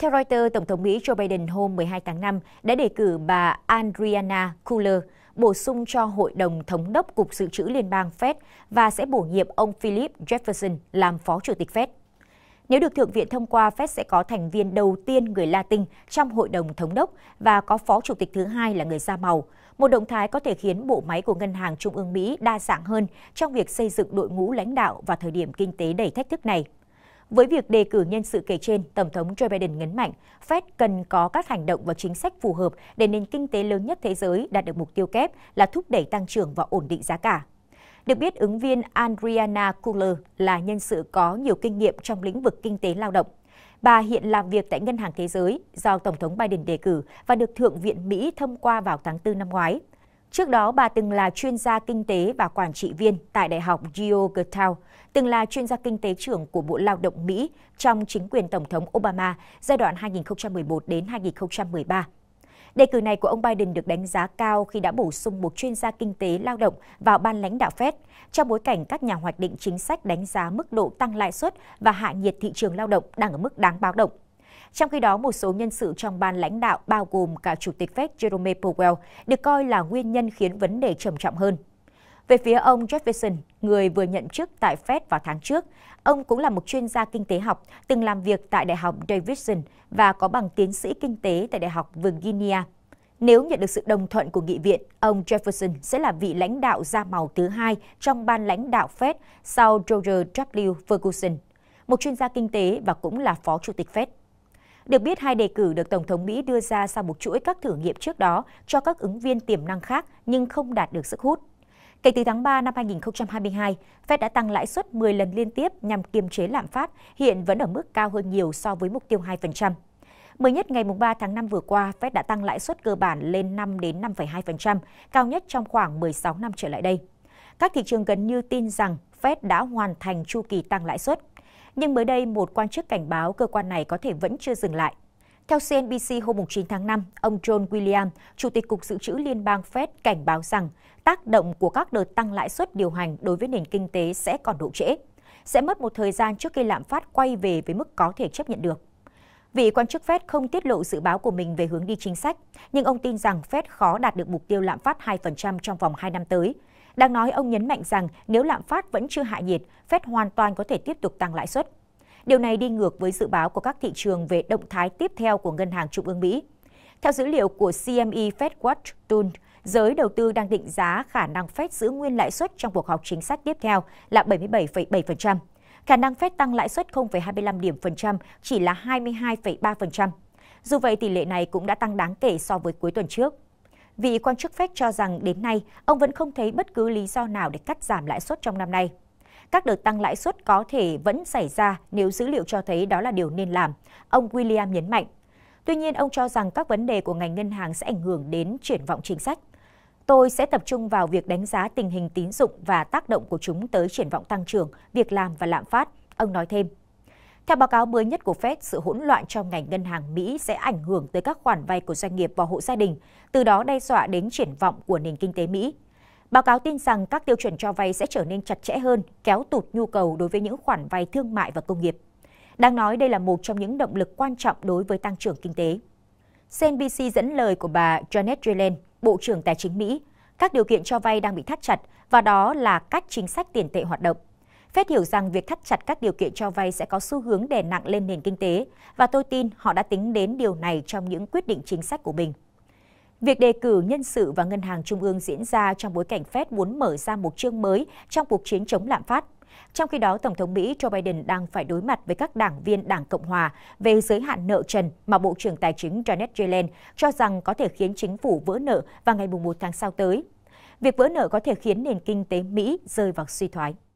Theo Reuters, Tổng thống Mỹ Joe Biden hôm 12 tháng 5 đã đề cử bà Adriana Cooler bổ sung cho Hội đồng Thống đốc Cục Dự trữ Liên bang Fed và sẽ bổ nhiệm ông Philip Jefferson làm Phó Chủ tịch Fed. Nếu được Thượng viện thông qua, Fed sẽ có thành viên đầu tiên người Latin trong Hội đồng Thống đốc và có Phó Chủ tịch thứ hai là người da màu. Một động thái có thể khiến bộ máy của Ngân hàng Trung ương Mỹ đa dạng hơn trong việc xây dựng đội ngũ lãnh đạo vào thời điểm kinh tế đầy thách thức này. Với việc đề cử nhân sự kể trên, Tổng thống Joe Biden nhấn mạnh Fed cần có các hành động và chính sách phù hợp để nền kinh tế lớn nhất thế giới đạt được mục tiêu kép là thúc đẩy tăng trưởng và ổn định giá cả. Được biết, ứng viên Adriana Cooler là nhân sự có nhiều kinh nghiệm trong lĩnh vực kinh tế lao động. Bà hiện làm việc tại Ngân hàng Thế giới do Tổng thống Biden đề cử và được Thượng viện Mỹ thông qua vào tháng 4 năm ngoái. Trước đó, bà từng là chuyên gia kinh tế và quản trị viên tại Đại học Georgetown, từng là chuyên gia kinh tế trưởng của Bộ Lao động Mỹ trong chính quyền Tổng thống Obama giai đoạn 2011 đến 2013. Đề cử này của ông Biden được đánh giá cao khi đã bổ sung một chuyên gia kinh tế lao động vào ban lãnh đạo Fed trong bối cảnh các nhà hoạch định chính sách đánh giá mức độ tăng lãi suất và hạ nhiệt thị trường lao động đang ở mức đáng báo động. Trong khi đó, một số nhân sự trong ban lãnh đạo bao gồm cả Chủ tịch Fed Jerome Powell được coi là nguyên nhân khiến vấn đề trầm trọng hơn. Về phía ông Jefferson, người vừa nhận chức tại Fed vào tháng trước, ông cũng là một chuyên gia kinh tế học, từng làm việc tại Đại học Davidson và có bằng tiến sĩ kinh tế tại Đại học Virginia. Nếu nhận được sự đồng thuận của nghị viện, ông Jefferson sẽ là vị lãnh đạo da màu thứ hai trong ban lãnh đạo Fed sau George W. Ferguson, một chuyên gia kinh tế và cũng là phó chủ tịch Fed. Được biết, hai đề cử được Tổng thống Mỹ đưa ra sau một chuỗi các thử nghiệm trước đó cho các ứng viên tiềm năng khác nhưng không đạt được sức hút. Kể từ tháng 3 năm 2022, Fed đã tăng lãi suất 10 lần liên tiếp nhằm kiềm chế lạm phát, hiện vẫn ở mức cao hơn nhiều so với mục tiêu 2%. Mới nhất ngày 3 tháng 5 vừa qua, Fed đã tăng lãi suất cơ bản lên 5 đến 5,2%, cao nhất trong khoảng 16 năm trở lại đây. Các thị trường gần như tin rằng Fed đã hoàn thành chu kỳ tăng lãi suất nhưng mới đây một quan chức cảnh báo cơ quan này có thể vẫn chưa dừng lại. Theo CNBC hôm 9 tháng 5, ông John William, Chủ tịch Cục Dự trữ Liên bang Fed cảnh báo rằng tác động của các đợt tăng lãi suất điều hành đối với nền kinh tế sẽ còn độ trễ, sẽ mất một thời gian trước khi lạm phát quay về với mức có thể chấp nhận được. Vị quan chức Fed không tiết lộ dự báo của mình về hướng đi chính sách, nhưng ông tin rằng Fed khó đạt được mục tiêu lạm phát 2% trong vòng 2 năm tới, đang nói, ông nhấn mạnh rằng nếu lạm phát vẫn chưa hạ nhiệt, Fed hoàn toàn có thể tiếp tục tăng lãi suất. Điều này đi ngược với dự báo của các thị trường về động thái tiếp theo của Ngân hàng Trung ương Mỹ. Theo dữ liệu của CME Fed Watch Tool, giới đầu tư đang định giá khả năng Fed giữ nguyên lãi suất trong cuộc họp chính sách tiếp theo là 77,7%. Khả năng Fed tăng lãi suất 0,25 điểm phần trăm chỉ là 22,3%. Dù vậy, tỷ lệ này cũng đã tăng đáng kể so với cuối tuần trước. Vị quan chức Fed cho rằng đến nay, ông vẫn không thấy bất cứ lý do nào để cắt giảm lãi suất trong năm nay. Các đợt tăng lãi suất có thể vẫn xảy ra nếu dữ liệu cho thấy đó là điều nên làm, ông William nhấn mạnh. Tuy nhiên, ông cho rằng các vấn đề của ngành ngân hàng sẽ ảnh hưởng đến triển vọng chính sách. Tôi sẽ tập trung vào việc đánh giá tình hình tín dụng và tác động của chúng tới triển vọng tăng trưởng, việc làm và lạm phát, ông nói thêm. Theo báo cáo mới nhất của Fed, sự hỗn loạn trong ngành ngân hàng Mỹ sẽ ảnh hưởng tới các khoản vay của doanh nghiệp và hộ gia đình, từ đó đe dọa đến triển vọng của nền kinh tế Mỹ. Báo cáo tin rằng các tiêu chuẩn cho vay sẽ trở nên chặt chẽ hơn, kéo tụt nhu cầu đối với những khoản vay thương mại và công nghiệp. Đang nói đây là một trong những động lực quan trọng đối với tăng trưởng kinh tế. CNBC dẫn lời của bà Janet Yellen, Bộ trưởng Tài chính Mỹ, các điều kiện cho vay đang bị thắt chặt và đó là cách chính sách tiền tệ hoạt động. Fed hiểu rằng việc thắt chặt các điều kiện cho vay sẽ có xu hướng đè nặng lên nền kinh tế và tôi tin họ đã tính đến điều này trong những quyết định chính sách của mình. Việc đề cử nhân sự và ngân hàng trung ương diễn ra trong bối cảnh Fed muốn mở ra một chương mới trong cuộc chiến chống lạm phát. Trong khi đó, Tổng thống Mỹ Joe Biden đang phải đối mặt với các đảng viên Đảng Cộng Hòa về giới hạn nợ trần mà Bộ trưởng Tài chính Janet Yellen cho rằng có thể khiến chính phủ vỡ nợ vào ngày 1 tháng sau tới. Việc vỡ nợ có thể khiến nền kinh tế Mỹ rơi vào suy thoái.